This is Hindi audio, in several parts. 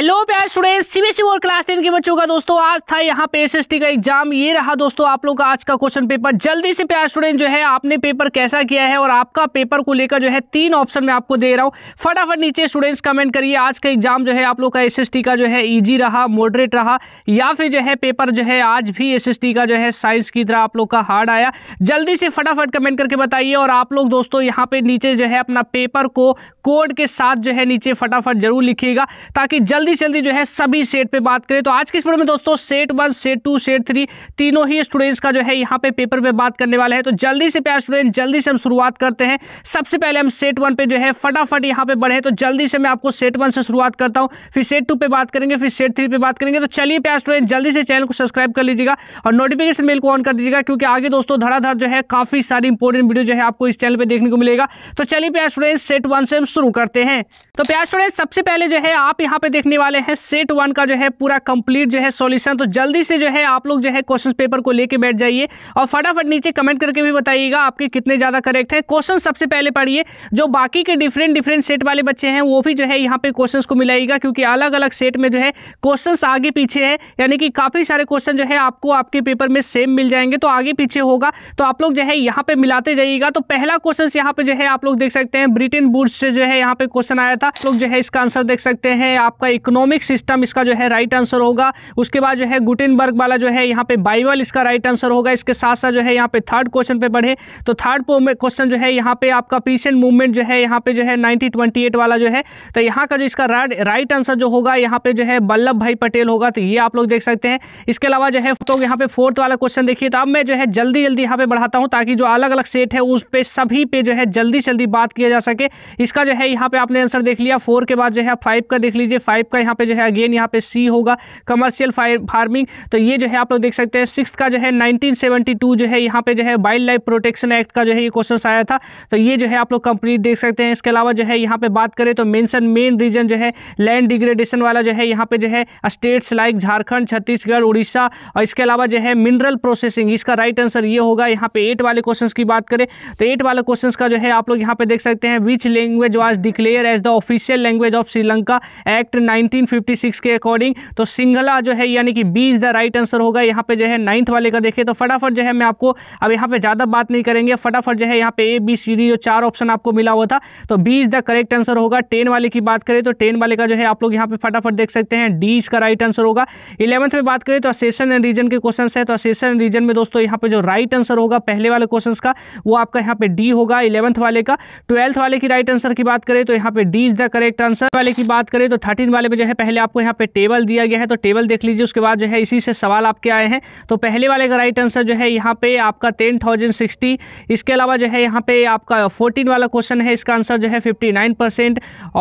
हेलो प्यार स्टूडेंट सीबीएसई और क्लास टेन के बच्चों का दोस्तों आज था यहाँ पे एस का एग्जाम ये रहा दोस्तों आप लोग का आज का क्वेश्चन पेपर जल्दी से प्यार स्टूडेंट जो है आपने पेपर कैसा किया है और आपका पेपर को लेकर जो है तीन ऑप्शन में आपको दे रहा हूँ फटाफट नीचे स्टूडेंट्स कमेंट करिए आज का एग्जाम जो है आप लोग का एस का जो है ईजी रहा मॉडरेट रहा या फिर जो है पेपर जो है आज भी एस का जो है साइंस की तरह आप लोग का हार्ड आया जल्दी से फटाफट कमेंट करके बताइए और आप लोग दोस्तों यहाँ पे नीचे जो है अपना पेपर को कोड के साथ जो है नीचे फटाफट जरूर लिखिएगा ताकि जल्दी जल्दी जल्दी जो है सभी सेट पे बात करें तो आज के इस वीडियो में दोस्तों set one set two set three तीनों ही स्टूडेंट्स का जो है यहाँ पे पेपर पे बात करने वाले हैं तो जल्दी से प्यार स्टूडेंट जल्दी से हम शुरुआत करते हैं सबसे पहले हम सेट वन पे जो है फटाफट यहाँ पे बढ़े तो जल्दी से मैं आपको सेट वन से शुरुआत करता हूँ फिर सेट टू पर बात करेंगे फिर सेट थ्री पर बात करेंगे तो चलिए प्यार स्टूडेंट जल्दी से चैनल को सब्सक्राइब कर लीजिएगा और नोटिफिकेशन मेल को ऑन कर दीजिएगा क्योंकि आगे दोस्तों धड़ाधड़ जो है काफ़ी सारी इंपॉर्टेंट वीडियो जो है आपको इस चैनल पर देखने को मिलेगा तो चलिए प्यार स्टूडेंट सेट वन से हम शुरू करते हैं तो प्यार स्टूडेंट सबसे पहले जो है आप यहाँ पे देखने वाले हैं सेट वन का जो है पूरा कंप्लीट जो है सॉल्यूशन तो जल्दी से जो है आप लोग जो है क्वेश्चन पेपर को लेके बैठ जाइए और फटाफट नीचे कमेंट करके भी बताइएगा आपके कितने ज़्यादा करेक्ट हैं क्वेश्चन सबसे पहले पढ़िए जो बाकी के डिफरेंट डिफरेंट सेट वाले बच्चे हैं वो भी जो है यहाँ पे क्वेश्चन को मिलाएगा क्योंकि अलग अलग सेट में जो है क्वेश्चन आगे पीछे है यानी कि काफ़ी सारे क्वेश्चन जो है आपको आपके पेपर में सेम मिल जाएंगे तो आगे पीछे होगा तो आप लोग जो है यहाँ पे मिलाते जाइएगा तो पहला क्वेश्चन यहाँ पे जो है आप लोग देख सकते हैं ब्रिटेन बुर्ज से जो है यहाँ पे क्वेश्चन आया था लोग जो है इसका आंसर देख सकते हैं आपका इकोनॉमिक सिस्टम इसका जो है राइट आंसर होगा उसके बाद जो है गुटेनबर्ग वाला जो है यहाँ पे बाइबल इसका राइट आंसर होगा इसके साथ साथ जो है यहाँ पे थर्ड क्वेश्चन पे बढ़े तो थर्ड क्वेश्चन जो है यहाँ पे आपका पीसेंट मूवमेंट जो है यहाँ पे जो है नाइनटीन वाला जो है तो यहाँ का जो इसका राइट आंसर जो होगा यहाँ पे जो है वल्लभ भाई पटेल होगा तो ये आप लोग देख सकते हैं इसके अलावा जो है तो यहाँ पे फोर्थ वाला क्वेश्चन देखिए तो अब मैं जो है जल्दी जल्दी यहाँ पे बढ़ाता हूँ ताकि जो अलग अलग सेट है उस पर सभी पे जो है जल्दी जल्दी बात किया जा सके इसका जो है यहाँ पे आपने आंसर देख लिया फोर के बाद जो है फाइव का देख लीजिए फाइव आपका यहाँ पे जो है अगेन यहाँ पे सी होगा कमर्शियल फार्मिंग तो ये जो है आप लोग देख सकते हैं सिक्स का जो है 1972 जो है यहाँ पे जो है वाइल्ड लाइफ प्रोटेक्शन एक्ट का जो है ये क्वेश्चन आया था तो ये जो है आप लोग कंप्लीट देख सकते हैं इसके अलावा जो है यहाँ पे बात करें तो मेन्सन मेन रीजन जो है लैंड डिग्रेडेशन वाला जो है यहाँ पे जो है स्टेट्स लाइक झारखंड छत्तीसगढ़ उड़ीसा और इसके अलावा जो है मिनरल प्रोसेसिंग इसका राइट आंसर ये होगा यहाँ पे एट वाले क्वेश्चन की बात करें तो एट वाले क्वेश्चन का जो है आप लोग यहाँ पे देख सकते हैं which language was declared as the official language of Sri Lanka act nine 1956 के अकॉर्डिंग तो सिंगला जो है यानी कि B is the right answer होगा यहाँ पे जो है नाइन्थ वाले का देखें तो फटाफट जो है मैं आपको अब यहाँ पे ज़्यादा बात नहीं करेंगे फटाफट जो है यहाँ पे ए बी सी डी जो चार ऑप्शन आपको मिला हुआ था तो B is the correct answer होगा टेन वाले की बात करें तो टेन वाले का जो है आप लोग यहाँ पे फटाफट देख सकते हैं डी इज का राइट आंसर होगा इलेवंथ में बात करें तो असेशन एंड रीजन के क्वेश्चन है तो असेशन एंड रीजन में दोस्तों यहाँ पर जो राइट आंसर होगा पहले वाले क्वेश्चन का वो आपका यहाँ पे डी होगा इलेवंथ वाले का ट्वेल्थ वाले की राइट आंसर की बात करें तो यहाँ पे D is the correct answer वाले की बात करें तो थर्टीन वाले में जो है पहले आपको यहाँ पे टेबल दिया गया है तो टेबल देख लीजिए उसके बाद जो है इसी से सवाल आपके आए हैं तो पहले वाले का राइट आंसर जो है यहाँ पे आपका टेन थाउजेंड सिक्सटी इसके अलावा जो है यहाँ पे आपका फोर्टीन वाला क्वेश्चन है इसका आंसर जो है फिफ्टी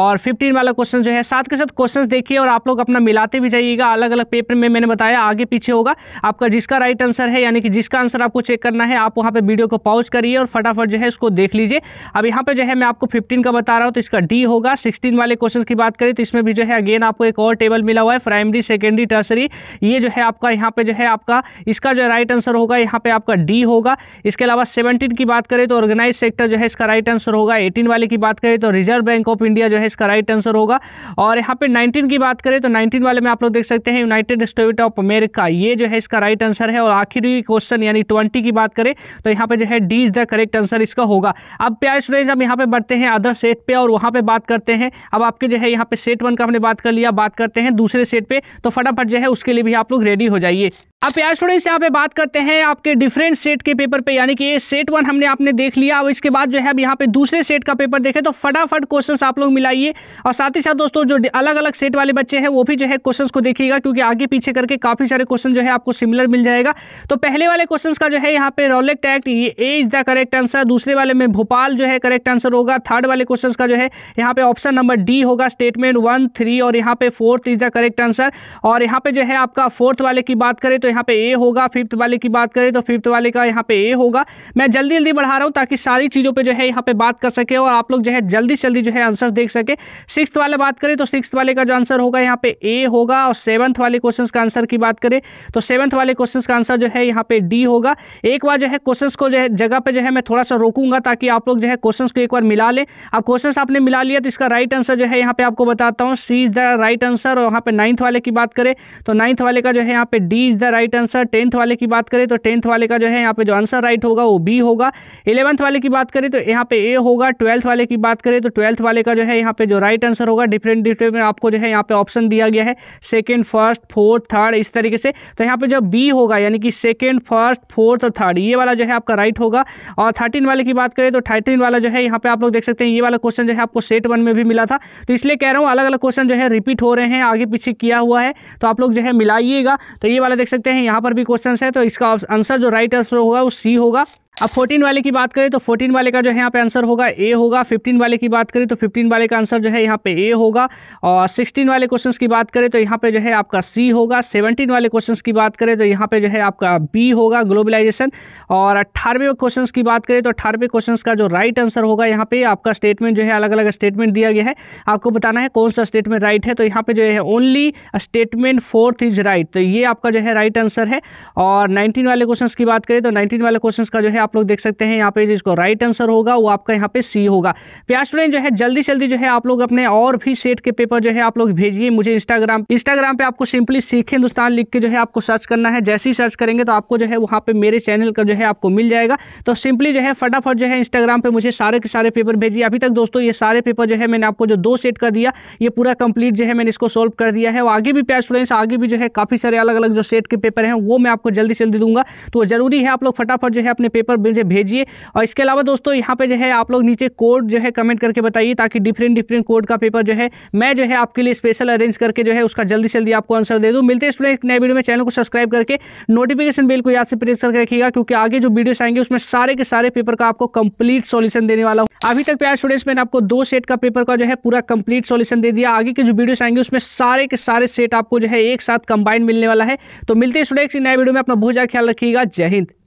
और फिफ्टीन वाला क्वेश्चन जो है साथ के साथ क्वेश्चन देखिए और आप लोग अपना मिलाते भी जाइएगा अलग अलग पेपर में मैंने बताया आगे पीछे होगा आपका जिसका राइट आंसर है यानी कि जिसका आंसर आपको चेक करना है आप वहाँ पर वीडियो को पॉज करिए और फटाफट जो है इसको देख लीजिए अब यहाँ पर जो है मैं आपको फिफ्टीन का बता रहा हूँ तो इसका डी होगा सिक्सटीन वाले क्वेश्चन की बात करें तो इसमें भी जो है अगेन अगेन आपको एक और टेबल मिला हुआ है प्राइमरी सेकेंडरी टर्सरी ये जो है आपका यहाँ पे जो है आपका इसका जो राइट आंसर होगा यहाँ पे आपका डी होगा इसके अलावा सेवनटीन की बात करें तो ऑर्गेनाइज सेक्टर जो है इसका राइट आंसर होगा एटीन वाले की बात करें तो रिजर्व बैंक ऑफ इंडिया जो है इसका राइट आंसर होगा और यहाँ पे नाइनटीन की बात करें तो नाइनटीन वाले में आप लोग देख सकते हैं यूनाइटेड स्टेट ऑफ अमेरिका ये जो है इसका राइट आंसर है और आखिरी क्वेश्चन यानी ट्वेंटी की बात करें तो यहाँ पे जो है D is the correct answer इसका होगा अब प्यार स्टूडेंट्स हम यहाँ पे बढ़ते हैं अदर सेट पे और वहाँ पे बात करते हैं अब आपके जो है यहाँ पे सेट वन का हमने बात कर कर लिया बात करते हैं दूसरे सेट पे तो फटाफट जो है उसके लिए भी आप लोग रेडी हो जाइए अब यार स्टूडेंट्स यहाँ पे बात करते हैं आपके डिफरेंट सेट के पेपर पे यानी कि ये सेट वन हमने आपने देख लिया अब इसके बाद जो है अब यहाँ पे दूसरे सेट का पेपर देखें तो फटाफट क्वेश्चंस आप लोग मिलाइए और साथ ही साथ दोस्तों जो अलग अलग सेट वाले बच्चे हैं वो भी जो है क्वेश्चंस को देखिएगा क्योंकि आगे पीछे करके काफ़ी सारे क्वेश्चन जो है आपको सिमिलर मिल जाएगा तो पहले वाले क्वेश्चन का जो है यहाँ पे रोलेक्ट एक्ट ये A is the correct answer दूसरे वाले में भोपाल जो है करेक्ट आंसर होगा थर्ड वाले क्वेश्चन का जो है यहाँ पे ऑप्शन नंबर डी होगा स्टेटमेंट वन थ्री और यहाँ पे fourth is the correct answer और यहाँ पे जो है आपका फोर्थ वाले की बात करें तो यहाँ पे ए होगा फिफ्थ वाले की बात करें तो फिफ्थ वाले का यहाँ पे ए होगा मैं जल्दी जल्दी बढ़ा रहा हूँ ताकि सारी चीज़ों पर जो है यहाँ पे बात कर सके और आप लोग जो है जल्दी जल्दी जो है आंसर देख सके सिक्स वाले बात करें तो सिक्स वाले का जो आंसर होगा यहाँ पे ए होगा और सेवन्थ वाले क्वेश्चन का आंसर की बात करें तो सेवन्थ वाले क्वेश्चन का आंसर जो है यहाँ पे डी होगा एक बार जो है क्वेश्चन को जो है जगह पर जो है मैं थोड़ा सा रोकूंगा ताकि आप लोग जो है क्वेश्चन को एक बार मिला लें अब क्वेश्चन आपने मिला लिया तो इसका राइट आंसर जो है यहाँ पे आपको बताता हूँ C is the the right answer और यहाँ पे नाइन्थ वाले की बात करें तो नाइन्थ वाले का जो है यहाँ पे D is the right answer tenth वाले की बात करें तो टेंथ वाले का जो है यहाँ पे जो आंसर राइट होगा वो बी होगा इलेवंथ वाले की बात करें तो यहाँ पे ए होगा ट्वेल्थ वाले की बात करें तो ट्वेल्थ वाले का जो है यहाँ पे जो राइट आंसर होगा डिफरेंट डिफरेंट में आपको जो है यहाँ पे ऑप्शन दिया गया है सेकेंड फर्स्ट फोर्थ थर्ड इस तरीके से तो यहाँ पे जो बी होगा यानी कि सेकेंड फर्स्ट फोर्थ और थर्ड ये वाला जो है आपका राइट होगा और थर्टीन वाले की बात करें तो थर्टीन वाला जो है यहाँ पे आप लोग देख सकते हैं ये वाला क्वेश्चन जो है आपको सेट वन में भी मिला था तो इसलिए कह रहा हूँ अलग अलग क्वेश्चन जो है रिपीट हो रहे हैं आगे पीछे किया हुआ है तो आप लोग जो है मिलाइएगा तो ये वाला देख सकते हैं यहाँ पर भी क्वेश्चन है तो इसका आंसर जो राइट आंसर होगा वो सी होगा अब 14 वाले की बात करें तो 14 वाले का जो है यहाँ पे आंसर होगा ए होगा 15 वाले की बात करें तो 15 वाले का आंसर जो है यहाँ पे ए होगा और 16 वाले क्वेश्चंस की बात करें तो यहाँ पे जो है आपका सी होगा 17 वाले क्वेश्चंस की बात करें तो यहाँ पे जो है आपका बी होगा ग्लोबलाइजेशन और अट्ठारहवें क्वेश्चन की बात करें तो अट्ठारहवें क्वेश्चन का जो राइट आंसर होगा यहाँ पे आपका स्टेटमेंट जो है अलग अलग स्टेटमेंट दिया गया है आपको बताना है कौन सा स्टेटमेंट राइट है तो यहाँ पे जो है only statement fourth is right तो ये आपका जो है राइट आंसर है और नाइनटीन वाले क्वेश्चन की बात करें तो नाइनटीन वाले क्वेश्चन का जो है आप लोग देख सकते हैं यहाँ पे जिसको राइट आंसर होगा वो आपका यहाँ पे सी होगा प्यार स्टूडेंट जो है जल्दी जल्दी जो है आप लोग अपने और भी सेट के पेपर जो है आप लोग भेजिए मुझे इंस्टाग्राम इंस्टाग्राम पे आपको सिंपली सीख हिंदुस्तान लिख के जो है आपको सर्च करना है जैसे ही सर्च करेंगे तो आपको जो है वहाँ पे मेरे चैनल का जो है आपको मिल जाएगा तो सिंपली जो है फटाफट जो है इंस्टाग्राम पर मुझे सारे के सारे पेपर भेजिए अभी तक दोस्तों ये सारे पेपर जो है मैंने आपको जो दो सेट का दिया ये पूरा कंप्लीट जो है मैंने इसको सोल्व कर दिया है और आगे भी प्यार स्टूडेंट्स आगे भी जो है काफ़ी सारे अलग अलग जो सेट के पेपर हैं वो मैं आपको जल्दी जल्दी दूंगा तो जरूरी है आप लोग फटाफट जो है अपने पेपर मुझे भेजिए और इसके अलावा दोस्तों यहाँ पे जो है आप लोग नीचे कोड जो है कमेंट करके बताइए ताकि डिफरेंट डिफरेंट कोड का पेपर जो है मैं जो है आपके लिए स्पेशल अरेंज करके जो है उसका जल्दी जल्दी आपको आंसर दे दूँ मिलते हैं स्टूडेंट नए वीडियो में चैनल को सब्सक्राइब करके नोटिफिकेशन बिल को याद से प्रेस करके रखिएगा क्योंकि आगे जो वीडियोस आएंगे उसमें सारे के सारे पेपर का आपको कंप्लीट सॉल्यूशन देने वाला हूँ अभी तक प्यार स्टूडेंट्स मैंने आपको दो सेट का पेपर का जो है पूरा कंप्लीट सॉल्यूशन दे दिया आगे के जो वीडियोस आएंगे उसमें सारे के सारे सेट आपको जो है एक साथ कंबाइन मिलने वाला है तो मिलते हैं स्टूडेंट्स नए वीडियो में अपना बहुत ज़्यादा ख्याल रखिएगा जय हिंद